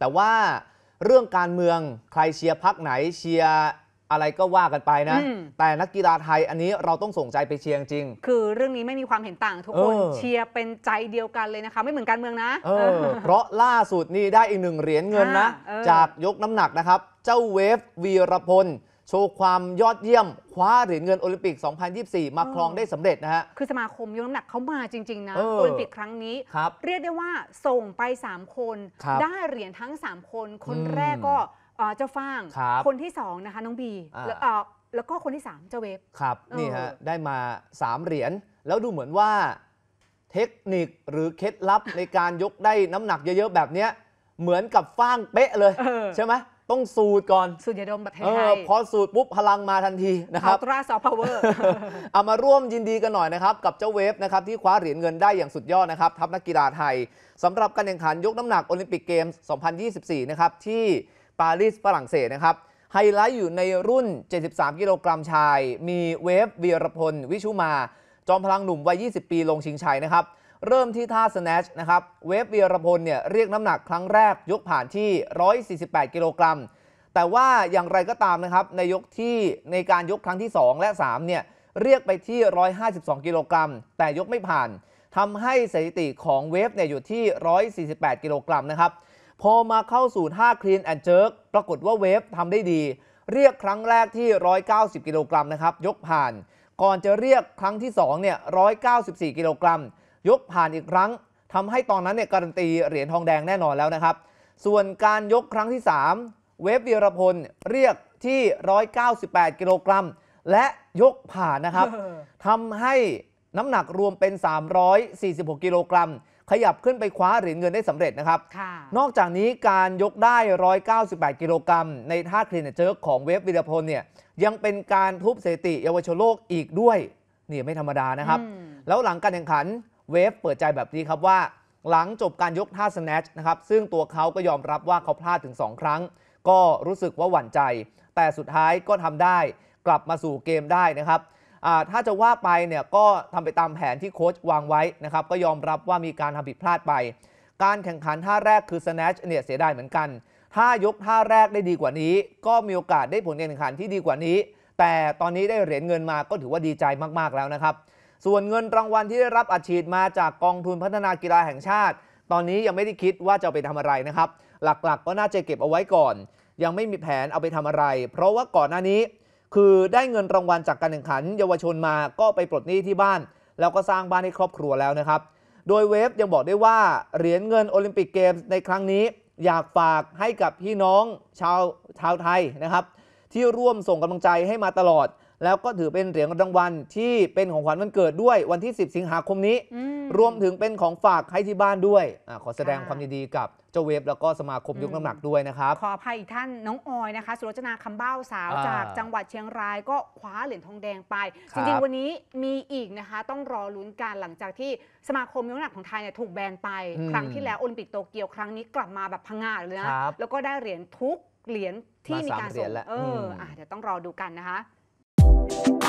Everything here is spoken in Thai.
แต่ว่าเรื่องการเมืองใครเชียร์พักไหนเชียร์อะไรก็ว่ากันไปนะ แต่นักกีฬาไทยอันนี้เราต้องส่งใจไปเชียร์จริง คือเรื่องนี้ไม่มีความเห็นต่างทุกคนเชียร์เป็นใจเดียวกันเลยนะคะไม่เหมือนการเมืองนะ เออเพราะล่าสุดนี่ได้อีกหนึ่งเหรียญเงินนะ จากยกน้ำหนักนะครับ เจ้าเวฟวีรพลโชว์ความยอดเยี่ยมคว้าเหรียญเงินโอลิมปิก 2024 มาครองได้สำเร็จนะฮะคือสมาคมยกน้ำหนักเขามาจริงๆนะโอลิมปิกครั้งนี้ เรียกได้ว่าส่งไป 3 คนคได้เหรียญทั้ง 3 คนคนแรกก็เจ้าฟาง คนที่2นะคะน้องบีแล้วก็คนที่3เจ้าเวฟครับนี่ฮะได้มา 3 เหรียญแล้วดูเหมือนว่าเทคนิคหรือเคล็ดลับในการยกได้น้ำหนักเยอะๆ แบบนี้เหมือนกับฟางเป๊ะเลยเใช่ไหมต้องสูตรก่อน สูดยาดมแบบไทยๆพอสูตรปุ๊บ พลังมาทันทีนะครับอัลตราซอฟพาวเวอร์ เอามาร่วมยินดีกันหน่อยนะครับ กับเจ้าเวฟนะครับที่คว้าเหรียญเงินได้อย่างสุดยอดนะครับ ทัพนักกีฬาไทยสำหรับการแข่งขันยกน้ำหนักโอลิมปิกเกมส์ 2024 นะครับ ที่ปารีสฝรั่งเศสนะครับ ไฮไลท์อยู่ในรุ่น 73 กิโลกรัมชาย มีเวฟเวียรพลวิชุมา จอมพลังหนุ่มวัย 20 ปีลงชิงชัยนะครับเริ่มที่ท่าสแนชนะครับ เวฟเวียรพลเนี่ยเรียกน้ำหนักครั้งแรกยกผ่านที่ 148กิโลกรัมแต่ว่าอย่างไรก็ตามนะครับในยกที่ในการยกครั้งที่ 2 และ 3เนี่ยเรียกไปที่ 152 กิโลกรัม แต่ยกไม่ผ่านทำให้สถิติของเวฟเนี่ยอยู่ที่ 148กิโลกรัมนะครับพอมาเข้าสู่ท่าคลีนแอนเจิร์กปรากฏว่าเวฟทำได้ดี เรียกครั้งแรกที่ 190กิโลกรัมนะครับยกผ่าน ก่อนจะเรียกครั้งที่ 2เนี่ย194กิโลกรัมยกผ่านอีกครั้ง ทำให้ตอนนั้นเนี่ยการันตีเหรียญทองแดงแน่นอนแล้วนะครับ ส่วนการยกครั้งที่ 3 เวฟเวียรพล เรียกที่ 198กิโลกรัมและยกผ่านนะครับทำให้น้ำหนักรวมเป็น 346 กิโลกรัมขยับขึ้นไปคว้าเหรียญเงินได้สำเร็จนะครับนอกจากนี้การยกได้ 198 กิโลกรัมในท่าคลีนเจอร์ของเวฟวีรพลเนี่ยยังเป็นการทุบสถิติเยาวชนโลกอีกด้วยนี่ไม่ธรรมดานะครับ แล้วหลังการแข่งขันเวฟเปิดใจแบบนี้ครับว่าหลังจบการยกท่าสแนชนะครับซึ่งตัวเขาก็ยอมรับว่าเขาพลาดถึง 2 ครั้ง ก็รู้สึกว่าหวั่นใจ แต่สุดท้ายก็ทำได้กลับมาสู่เกมได้นะครับถ้าจะว่าไปเนี่ยก็ทำไปตามแผนที่โค้ชวางไว้นะครับก็ยอมรับว่ามีการทำผิดพลาดไป การแข่งขันท่าแรกคือสแนชเนี่ยเสียดายเหมือนกัน ถ้ายกท่าแรกได้ดีกว่านี้ ก็มีโอกาสได้ผลการแข่งขันที่ดีกว่านี้ แต่ตอนนี้ได้เหรียญเงินมาก็ถือว่าดีใจมากๆแล้วนะครับส่วนเงินรางวัลที่ได้รับอัดฉีด มาจากกองทุนพัฒนากีฬาแห่งชาติ ตอนนี้ยังไม่ได้คิดว่าจะไปทำอะไรนะครับหลักๆกก็น่าจะเก็บเอาไว้ก่อน ยังไม่มีแผนเอาไปทำอะไร เพราะว่าก่อนหน้านี้ คือได้เงินรางวัลจากการแข่งขัน เยาวชนมาก็ไปปลดหนี้ที่บ้าน แล้วก็สร้างบ้านให้ครอบครัวแล้วนะครับโดยเวฟยังบอกได้ว่าเหรียญเงินโอลิมปิกเกมส์ในครั้งนี้ อยากฝากให้กับพี่น้องชาวชาวไทยนะครับที่ร่วมส่งกำลังใจให้มาตลอดแล้วก็ถือเป็นเหรียญรางวัลที่เป็นของขวัญวันเกิดด้วย วันที่ 10 สิงหาคมนี้ รวมถึงเป็นของฝากให้ที่บ้านด้วยอขอแสดงความดีกับเจ้าเวฟแล้วก็สมาคมยกน้ำหนักด้วยนะครับ ขออภัยอีกท่านน้องออยนะคะสุรจนาคำเบ้าสาว จากจังหวัดเชียงราย ก็คว้าเหรียญทองแดงไปรจริงๆวันนี้มีอีกนะคะ ต้องรอลุ้นกันหลังจากที่สมาคมยกน้ำหนักของไทยเนี่ยถูกแบนไปครั้งที่แล้วโอลิมปิกโตเกียวครั้งนี้กลับมาแบบพังงาเลยนะ แล้วก็ได้เหรียญทุกเหรียญที่มีการส่ง เออะเดี๋ยวต้องรอดูกันนะคะ